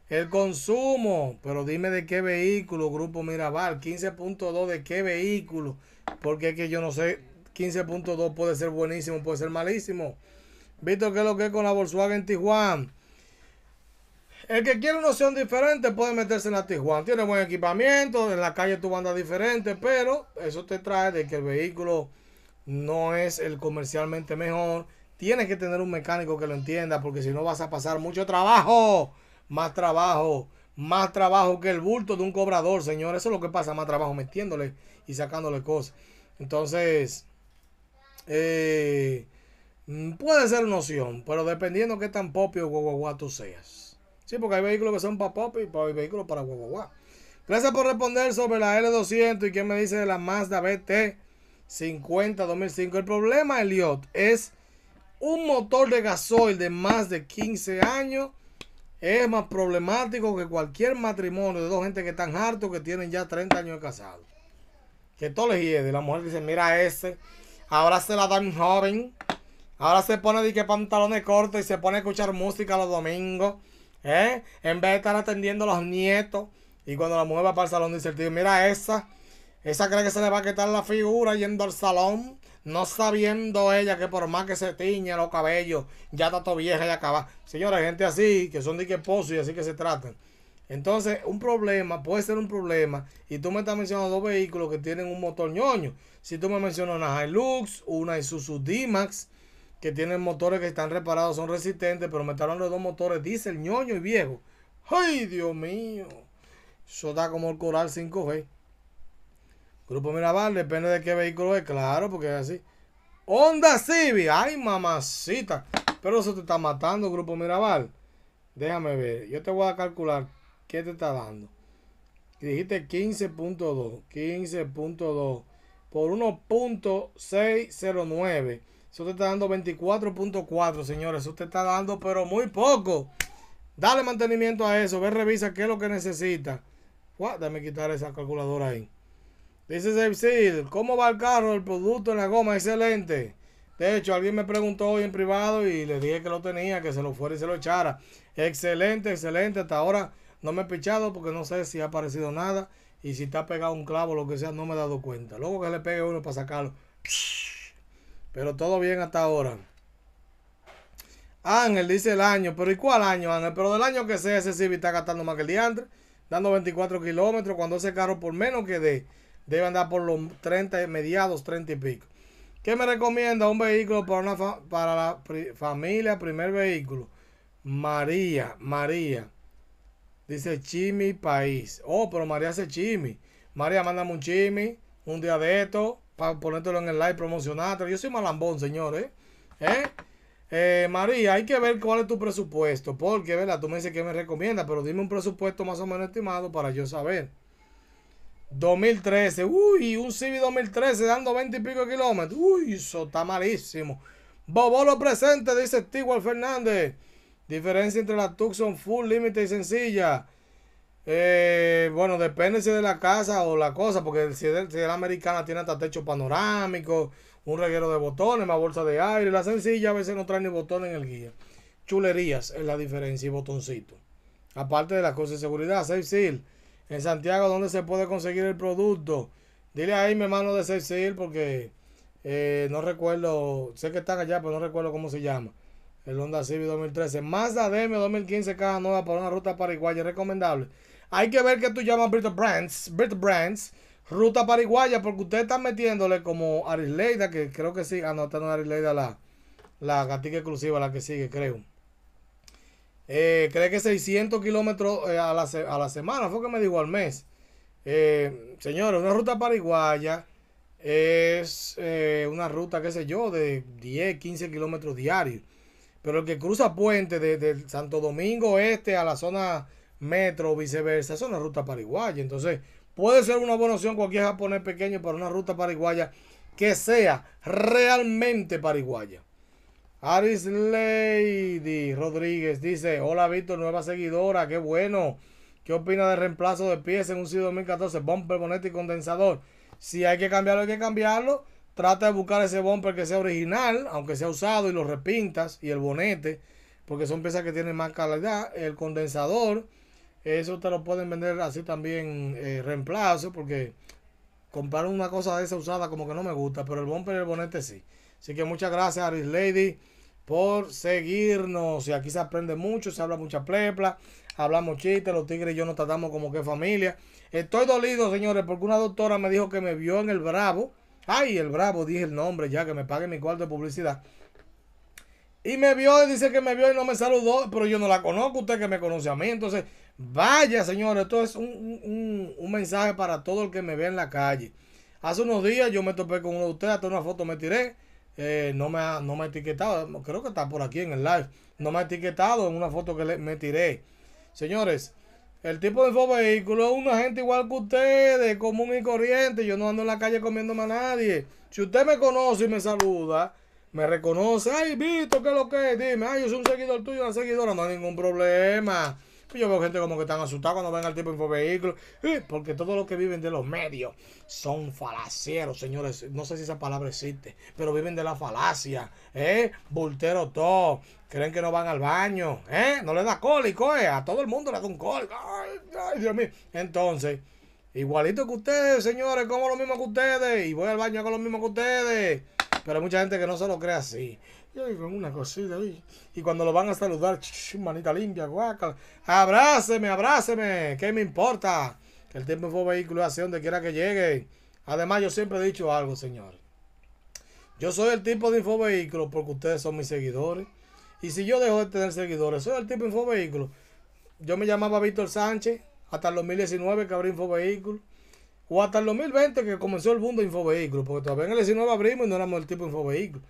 El consumo, pero dime de qué vehículo, Grupo Mirabal, 15.2 de qué vehículo, porque es que yo no sé, 15.2 puede ser buenísimo, puede ser malísimo. Visto que es lo que es con la Volkswagen Tijuana. El que quiere una opción diferente puede meterse en la Tijuana. Tiene buen equipamiento, en la calle tu banda diferente, pero eso te trae de que el vehículo no es el comercialmente mejor Tienes que tener un mecánico que lo entienda porque si no vas a pasar mucho trabajo. Más trabajo. Más trabajo que el bulto de un cobrador, señor. Eso es lo que pasa. Más trabajo metiéndole y sacándole cosas. Entonces, eh, mm, puede ser una opción, pero dependiendo qué tan popio o guaguaguá tú seas. Sí, porque hay vehículos que son para pop y hay vehículos para guaguaguá. Gracias por responder sobre la L200 y qué me dice de la Mazda BT50 2005. El problema, Elliot, es un motor de gasoil de más de 15 años es más problemático que cualquier matrimonio de dos gente que están hartos que tienen ya 30 años casados. Que todo les hiede. La mujer dice, mira ese, ahora se la dan joven, ahora se pone de que pantalones cortos y se pone a escuchar música los domingos, ¿eh? en vez de estar atendiendo a los nietos. Y cuando la mujer va para el salón dice el mira esa, esa cree que se le va a quitar la figura yendo al salón. No sabiendo ella que por más que se tiñan los cabellos, ya está todo vieja y acaba. Señora, gente así, que son de y así que se tratan. Entonces, un problema puede ser un problema. Y tú me estás mencionando dos vehículos que tienen un motor ñoño. Si tú me mencionas una Hilux, una Isuzu D-Max, que tienen motores que están reparados, son resistentes, pero me están los dos motores diésel ñoño y viejo. ¡Ay, Dios mío! Eso da como el coral 5G. Grupo Mirabal, depende de qué vehículo es, claro, porque es así. Honda Civic, ay mamacita. Pero eso te está matando, Grupo Mirabal. Déjame ver, yo te voy a calcular qué te está dando. dijiste 15.2, 15.2 por 1.609. Eso te está dando 24.4, señores. Eso te está dando, pero muy poco. Dale mantenimiento a eso. Ve, revisa qué es lo que necesita. Guau, déjame quitar esa calculadora ahí. Dice ¿cómo va el carro? El producto en la goma, excelente. De hecho, alguien me preguntó hoy en privado y le dije que lo tenía, que se lo fuera y se lo echara. Excelente, excelente. Hasta ahora no me he pichado porque no sé si ha aparecido nada y si está pegado un clavo o lo que sea, no me he dado cuenta. Luego que le pegue uno para sacarlo. Pero todo bien hasta ahora. Ángel dice el año, pero ¿y cuál año, Ángel? Pero del año que sea, ese Civic está gastando más que el diantre, dando 24 kilómetros cuando ese carro por menos que de debe andar por los 30, mediados 30 y pico. ¿Qué me recomienda un vehículo para, para la familia? Primer vehículo. María, María. Dice Chimi País. Oh, pero María hace Chimi. María, mándame un Chimi, un día de esto, para ponértelo en el live, promocionarte. Yo soy malambón, señores. ¿Eh? Eh, María, hay que ver cuál es tu presupuesto. Porque, ¿verdad? Tú me dices que me recomienda, pero dime un presupuesto más o menos estimado para yo saber. 2013. Uy, un Civic 2013 dando 20 y pico kilómetros. Uy, eso está malísimo. Bobolo presente, dice Stewart Fernández. Diferencia entre la Tucson Full, límite y sencilla. Eh, bueno, depende si de la casa o la cosa, porque si es, de la americana tiene hasta techo panorámico, un reguero de botones, más bolsa de aire. La sencilla a veces no trae ni botones en el guía. Chulerías es la diferencia y botoncito. Aparte de las cosas de seguridad, safe en Santiago, ¿dónde se puede conseguir el producto? Dile ahí, mi hermano de Cecil, porque eh, no recuerdo, sé que están allá, pero no recuerdo cómo se llama. El Honda Civic 2013. Mazda dm 2015, cada nueva para una ruta paraguaya, recomendable. Hay que ver que tú llamas Brit Brands, Brit Brands, ruta paraguaya, porque ustedes están metiéndole como Arisleida, que creo que sí, anotando ah, no, Leyda Arisleida la, la gatica exclusiva, la que sigue, creo. Eh, cree que 600 kilómetros eh, a la, semana, fue que me dijo al mes. Eh, señores, una ruta paraguaya es una ruta, qué sé yo, de 10, 15 kilómetros diarios. Pero el que cruza puente desde Santo Domingo Este a la zona metro viceversa, es una ruta paraguaya. Entonces, puede ser una buena opción cualquier japonés pequeño para una ruta paraguaya que sea realmente paraguaya. Aris Lady Rodríguez dice, hola Víctor, nueva seguidora, qué bueno. ¿Qué opina del reemplazo de pies en un CID 2014? Bumper, bonete y condensador. Si hay que cambiarlo, hay que cambiarlo. Trata de buscar ese bumper que sea original, aunque sea usado, y lo repintas, y el bonete, porque son piezas que tienen más calidad. El condensador, eso te lo pueden vender así también eh, reemplazo, porque comprar una cosa de esa usada como que no me gusta, pero el bumper y el bonete sí. Así que muchas gracias, Aris Lady, por seguirnos. Y aquí se aprende mucho, se habla mucha plepla, hablamos chistes, los tigres y yo nos tratamos como que familia. Estoy dolido, señores, porque una doctora me dijo que me vio en el Bravo. Ay, el Bravo, dije el nombre ya, que me pague mi cuarto de publicidad. Y me vio, y dice que me vio y no me saludó, pero yo no la conozco, usted que me conoce a mí. Entonces, vaya, señores, esto es un, un, un mensaje para todo el que me ve en la calle. Hace unos días yo me topé con uno de ustedes, hasta una foto me tiré eh, no, me ha, no me ha etiquetado. Creo que está por aquí en el live. No me ha etiquetado en una foto que le, me tiré. Señores, el tipo de vehículo es una gente igual que ustedes, común y corriente. Yo no ando en la calle comiéndome a nadie. Si usted me conoce y me saluda, me reconoce, ay, Vito, ¿qué es lo que es? Dime, ay, yo soy un seguidor tuyo, una seguidora, no hay ningún problema. Pues yo veo gente como que están asustados cuando ven al tipo de vehículo. Porque todos los que viven de los medios son falacieros, señores. No sé si esa palabra existe, pero viven de la falacia. ¿Eh? Voltero todo. Creen que no van al baño. ¿Eh? No les da cólico, ¿eh? A todo el mundo le da un cólico. Ay, Dios mío. Entonces, igualito que ustedes, señores. Como lo mismo que ustedes. Y voy al baño con lo mismo que ustedes. Pero hay mucha gente que no se lo cree así. Y con una cosita ahí. Y cuando lo van a saludar, manita limpia, guaca. Abráceme, abráceme. ¿Qué me importa? Que el tiempo Info vehículo hacia donde quiera que llegue. Además, yo siempre he dicho algo, señor. Yo soy el tipo de Info vehículo porque ustedes son mis seguidores. Y si yo dejo de tener seguidores, soy el tipo de vehículo Yo me llamaba Víctor Sánchez hasta el 2019 que abrí vehículo O hasta el 2020 que comenzó el mundo de vehículo Porque todavía en el 19 abrimos y no éramos el tipo de vehículo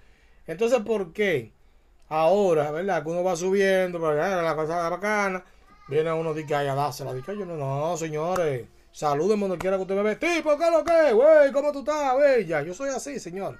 entonces, ¿por qué? Ahora, ¿verdad? Que uno va subiendo, para la cosa bacana. Viene uno de que haya Dice, yo no, no, señores. Salúdenme cuando quiera que usted me vea. Tipo, ¿qué lo que? Güey, ¿cómo tú estás? Bella. Yo soy así, señor.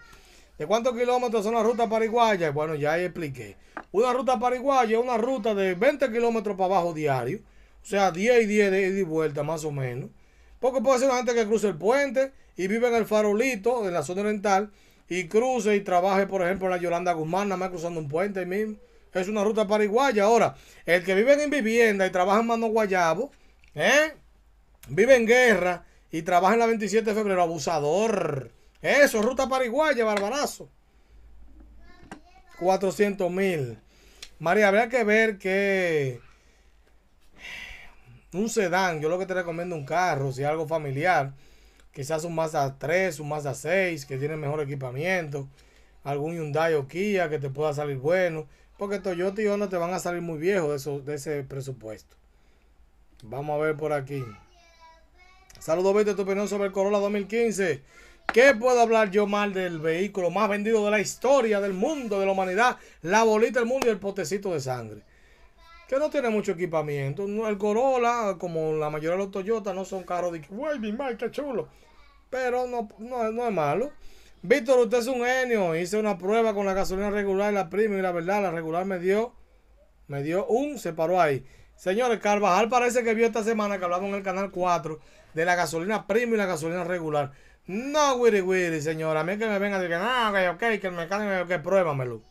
¿De cuántos kilómetros son las rutas paraguayas? Bueno, ya expliqué. Una ruta paraguaya es una ruta de 20 kilómetros para abajo diario. O sea, 10 y 10 de ida y vuelta, más o menos. Porque puede ser una gente que cruza el puente y vive en el farolito, en la zona oriental, y cruce y trabaje, por ejemplo, en la Yolanda Guzmán, nada más cruzando un puente ahí mismo. Es una ruta paraguaya. Ahora, el que vive en vivienda y trabaja en Mano Guayabo, ¿eh? vive en guerra y trabaja en la 27 de febrero, abusador. Eso, ruta paraguaya, barbarazo. 400 mil. María, habría que ver que un sedán, yo lo que te recomiendo un carro, si algo familiar quizás un Mazda 3, un Mazda 6 que tiene mejor equipamiento, algún Hyundai o Kia que te pueda salir bueno, porque Toyota y Honda te van a salir muy viejos de, de ese presupuesto. Vamos a ver por aquí. Saludos, Vete, tu opinión sobre el Corolla 2015. ¿Qué puedo hablar yo mal del vehículo más vendido de la historia, del mundo, de la humanidad? La bolita del mundo y el potecito de sangre que no tiene mucho equipamiento. El Corolla, como la mayoría de los Toyota, no son caros de que, mi mal, qué chulo. Pero no, no, es malo. Víctor, usted es un genio. Hice una prueba con la gasolina regular y la premium y la verdad, la regular me dio, me dio un, se paró ahí. Señores, Carvajal parece que vio esta semana que hablamos en el canal 4 de la gasolina premium y la gasolina regular. No, Wiri Wiri, señora. A mí que me venga a decir, no, ok, ok, que el mecánico, Que pruébamelo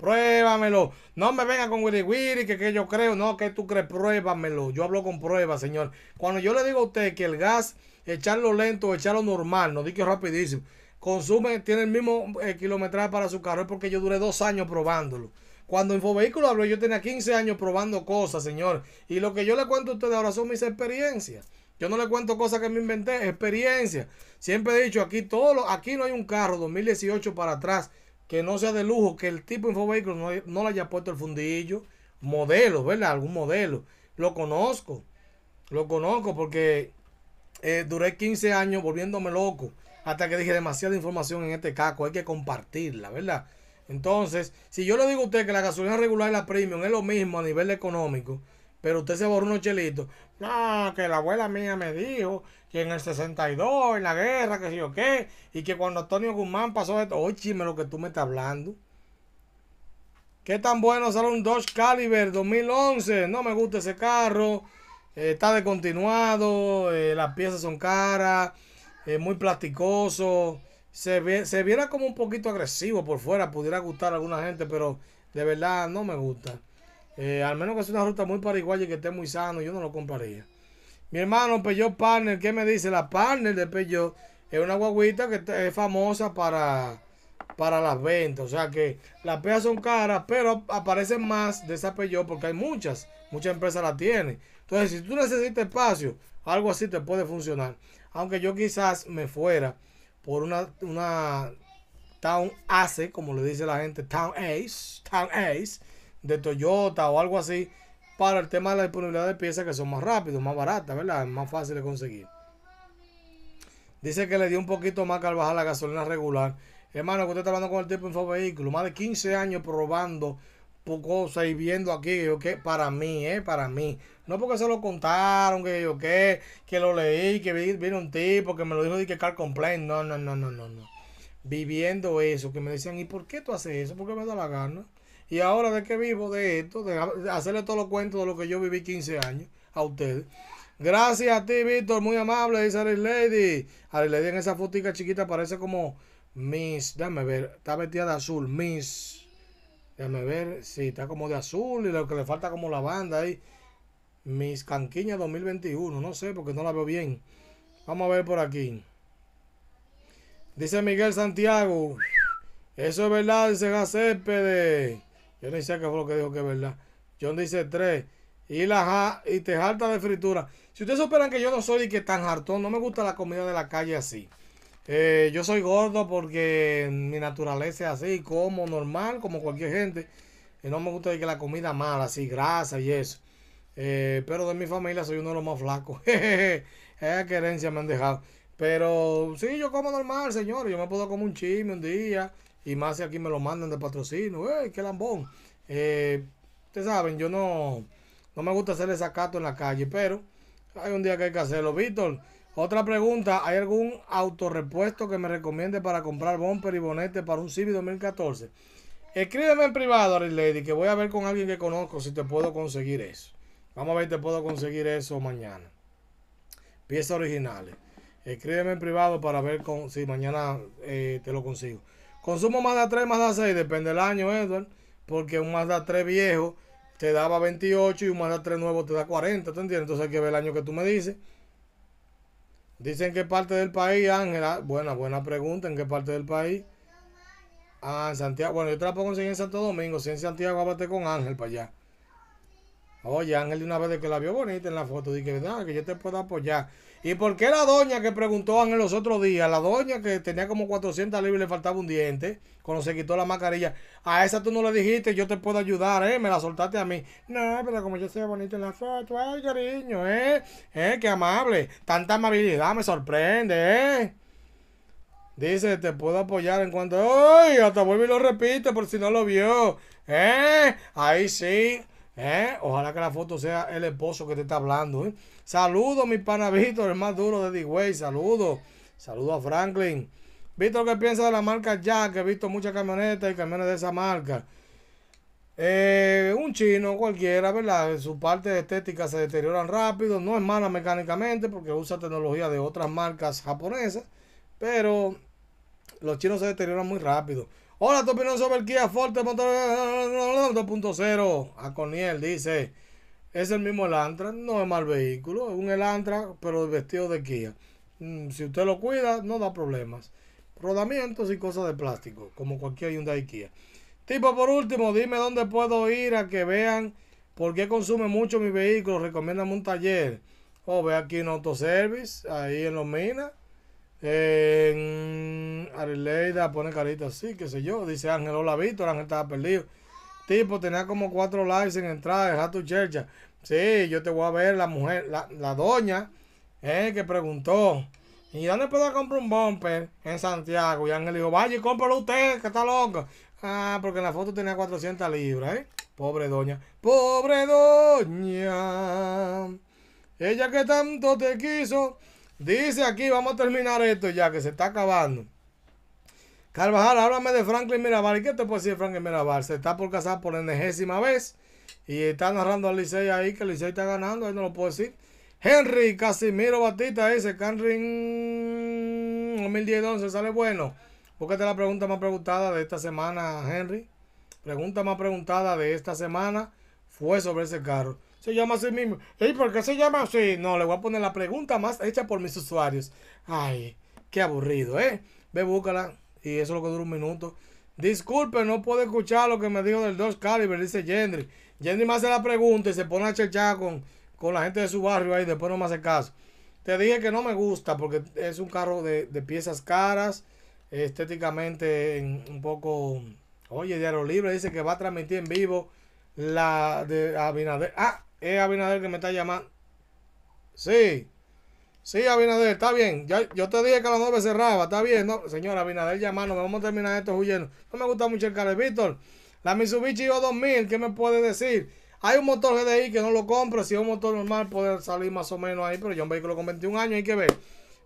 pruébamelo. No me venga con Willy Willy, que, yo creo, no, que tú crees, pruébamelo. Yo hablo con pruebas, señor. Cuando yo le digo a usted que el gas, echarlo lento, echarlo normal, no digo rapidísimo, consume, tiene el mismo eh, kilometraje para su carro, es porque yo duré dos años probándolo. Cuando Infovehículo habló, yo tenía 15 años probando cosas, señor. Y lo que yo le cuento a ustedes ahora son mis experiencias. Yo no le cuento cosas que me inventé, experiencia. Siempre he dicho, aquí todo aquí no hay un carro 2018 para atrás que no sea de lujo, que el tipo Infovehículos no, no le haya puesto el fundillo, modelo, ¿verdad? Algún modelo. Lo conozco, lo conozco porque eh, duré 15 años volviéndome loco hasta que dije demasiada información en este caco, hay que compartirla, ¿verdad? Entonces, si yo le digo a usted que la gasolina regular y la premium es lo mismo a nivel económico, pero usted se borró unos chelitos, no, que la abuela mía me dijo que en el 62, en la guerra, que sé yo qué, y que cuando Antonio Guzmán pasó esto, oye, chisme lo que tú me estás hablando. ¿Qué tan bueno salió un Dodge Caliber 2011? No me gusta ese carro, eh, está descontinuado, eh, las piezas son caras, eh, muy plasticoso, se, se viera como un poquito agresivo por fuera, pudiera gustar a alguna gente, pero de verdad no me gusta. al menos que sea una ruta muy paraguaya y que esté muy sano, yo no lo compraría. Mi hermano Peugeot Partner, ¿qué me dice? La Partner de Peugeot es una guaguita que es famosa para, para las ventas. O sea que las peas son caras, pero aparecen más de esa Peugeot porque hay muchas. Muchas empresas la tienen. Entonces, si tú necesitas espacio, algo así te puede funcionar. Aunque yo quizás me fuera por una, una Town Ace, como le dice la gente, Town Ace, Town Ace, de Toyota o algo así para el tema de la disponibilidad de piezas que son más rápidos, más baratas, ¿verdad? Más fácil de conseguir. Dice que le dio un poquito más que al bajar la gasolina regular. Hermano, que usted está hablando con el tipo su vehículo, Más de 15 años probando cosas y viendo aquí, que yo para mí, ¿eh? Para mí. No porque se lo contaron, que yo ¿qué? que lo leí, que vino un tipo que me lo dijo de que car No, no, no, no, no, no. Viviendo eso, que me decían, ¿y por qué tú haces eso? qué me da la gana. Y ahora de qué vivo de esto, de hacerle todos los cuentos de lo que yo viví 15 años a ustedes. Gracias a ti, Víctor, muy amable, dice Ari Lady. Ari Lady en esa fotica chiquita parece como Miss, déjame ver, está vestida de azul, Miss. Déjame ver, sí, está como de azul y lo que le falta como la banda ahí. Miss Canquiña 2021, no sé, porque no la veo bien. Vamos a ver por aquí. Dice Miguel Santiago. Eso es verdad, dice Gacépede. Yo ni sé qué fue lo que dijo que es verdad. John dice tres. Y, la, y te jalta de fritura. Si ustedes superan que yo no soy y que tan hartón, no me gusta la comida de la calle así. Eh, yo soy gordo porque mi naturaleza es así, como normal, como cualquier gente. Y no me gusta que la comida mala, así, grasa y eso. Eh, pero de mi familia soy uno de los más flacos. Esa querencia me han dejado. Pero sí, yo como normal, señor. Yo me puedo comer un chisme un día. Y más si aquí me lo mandan de patrocinio. qué lambón! Eh, Ustedes saben, yo no, no me gusta hacerle sacato en la calle, pero hay un día que hay que hacerlo. Víctor, otra pregunta. ¿Hay algún autorrepuesto que me recomiende para comprar bumper y bonete para un Civic 2014? Escríbeme en privado, Ari Lady, que voy a ver con alguien que conozco si te puedo conseguir eso. Vamos a ver si te puedo conseguir eso mañana. Piezas originales. Escríbeme en privado para ver con, si mañana eh, te lo consigo. Consumo más tres, 3, de 6, depende del año, Edward, porque un más de 3 viejo te daba 28 y un más de 3 nuevo te da 40, ¿te entiendes? Entonces hay que ver el año que tú me dices. Dicen qué parte del país, Ángela. Buena, buena pregunta, ¿en qué parte del país? Ah, en Santiago. Bueno, yo te la puedo conseguir en Santo Domingo. Si en Santiago, hábate con Ángel para allá. Oye, Ángel de una vez que la vio bonita en la foto, dije, ¿verdad? Que yo te puedo apoyar. ¿Y por qué la doña que preguntó Ángel los otros días, la doña que tenía como 400 libras y le faltaba un diente, cuando se quitó la mascarilla, a esa tú no le dijiste, yo te puedo ayudar, ¿eh? Me la soltaste a mí. No, pero como yo soy bonita en la foto, ay, cariño, ¿eh? ¿Eh? Qué amable. Tanta amabilidad me sorprende, ¿eh? Dice, te puedo apoyar en cuanto... ¡Ay! Hasta vuelve y lo repite por si no lo vio. ¿Eh? Ahí sí. ¿Eh? ojalá que la foto sea el esposo que te está hablando. Eh. Saludos, mi pana Víctor, el más duro de D-Way. Saludos. Saludos a Franklin. Víctor, ¿qué piensa de la marca Jack? He visto muchas camionetas y camiones de esa marca. Eh, un chino cualquiera, ¿verdad? Su parte estética se deterioran rápido. No es mala mecánicamente porque usa tecnología de otras marcas japonesas. Pero los chinos se deterioran muy rápido. Hola, tu opinión sobre el Kia Forte 2.0. A Coniel dice, es el mismo Elantra, no es mal vehículo, es un Elantra, pero vestido de Kia. Mm, si usted lo cuida, no da problemas. Rodamientos y cosas de plástico, como cualquier Hyundai Kia. Tipo, por último, dime dónde puedo ir a que vean por qué consume mucho mi vehículo. Recomiéndame un taller. O oh, ve aquí en Autoservice, ahí en Los Minas. Eh, Arileida pone carita así, qué sé yo. Dice Ángel, hola Víctor, Ángel estaba perdido. Tipo, tenía como cuatro likes en entrada, deja tu chercha. Sí, yo te voy a ver, la mujer, la, doña, eh, que preguntó. ¿Y dónde puedo comprar un bumper? En Santiago. Y Ángel dijo, vaya y cómpralo usted, que está loca Ah, porque en la foto tenía 400 libras, ¿eh? Pobre doña. Pobre doña. Ella que tanto te quiso Dice aquí, vamos a terminar esto ya, que se está acabando. Carvajal, háblame de Franklin Mirabal. ¿Y qué te puede decir Franklin Mirabal? Se está por casar por enésima vez. Y está narrando a Licey ahí, que Licey está ganando, ahí no lo puedo decir. Henry Casimiro Batista dice, Henry 2010-11 mm, sale bueno. Búscate la pregunta más preguntada de esta semana, Henry. Pregunta más preguntada de esta semana fue sobre ese carro se llama así mismo. ¿Y por qué se llama así? No, le voy a poner la pregunta más hecha por mis usuarios. Ay, qué aburrido, ¿eh? Ve, búscala. Y eso es lo que dura un minuto. Disculpe, no puedo escuchar lo que me dijo del dos Caliber, dice Gendry. Gendry me hace la pregunta y se pone a chechar con, con la gente de su barrio ahí, después no me hace caso. Te dije que no me gusta porque es un carro de, de piezas caras, estéticamente un poco... Oye, Diario Libre dice que va a transmitir en vivo la de Abinader. Ah, es Abinader que me está llamando. Sí. Sí, Abinader, está bien. Ya, yo te dije que a las 9 cerraba, está bien. No, señora Abinader, llamando. Vamos a terminar esto huyendo. No me gusta mucho el carro, Víctor. La Mitsubishi O2000, ¿qué me puede decir? Hay un motor GDI que no lo compro. Si es un motor normal, puede salir más o menos ahí. Pero yo un vehículo con 21 años, hay que ver.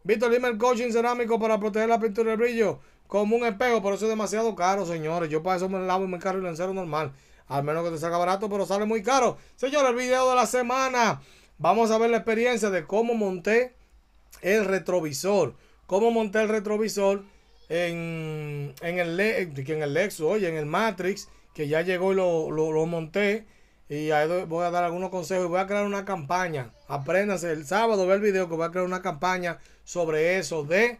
Víctor, dime el coaching cerámico para proteger la pintura del brillo como un espejo. Pero eso es demasiado caro, señores. Yo para eso me lavo y mi carro y lo encero normal. Al menos que te salga barato, pero sale muy caro. Señores, el video de la semana. Vamos a ver la experiencia de cómo monté el retrovisor. Cómo monté el retrovisor en, el, en el Lexus, oye, en el Matrix, que ya llegó y lo, lo, monté. Y ahí voy a dar algunos consejos y voy a crear una campaña. Apréndanse el sábado, ve el video que voy a crear una campaña sobre eso de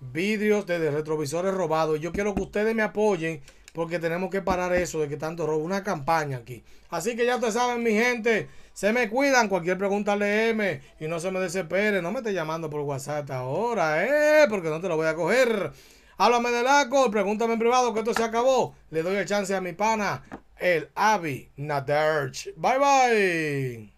vidrios de, de retrovisores robados. Yo quiero que ustedes me apoyen porque tenemos que parar eso de que tanto robo. Una campaña aquí. Así que ya ustedes saben, mi gente, se me cuidan. Cualquier pregunta le M y no se me desesperen. No me esté llamando por WhatsApp ahora, ¿eh? Porque no te lo voy a coger. Háblame del ACO, pregúntame en privado que esto se acabó. Le doy el chance a mi pana, el Avi Naderch. Bye bye.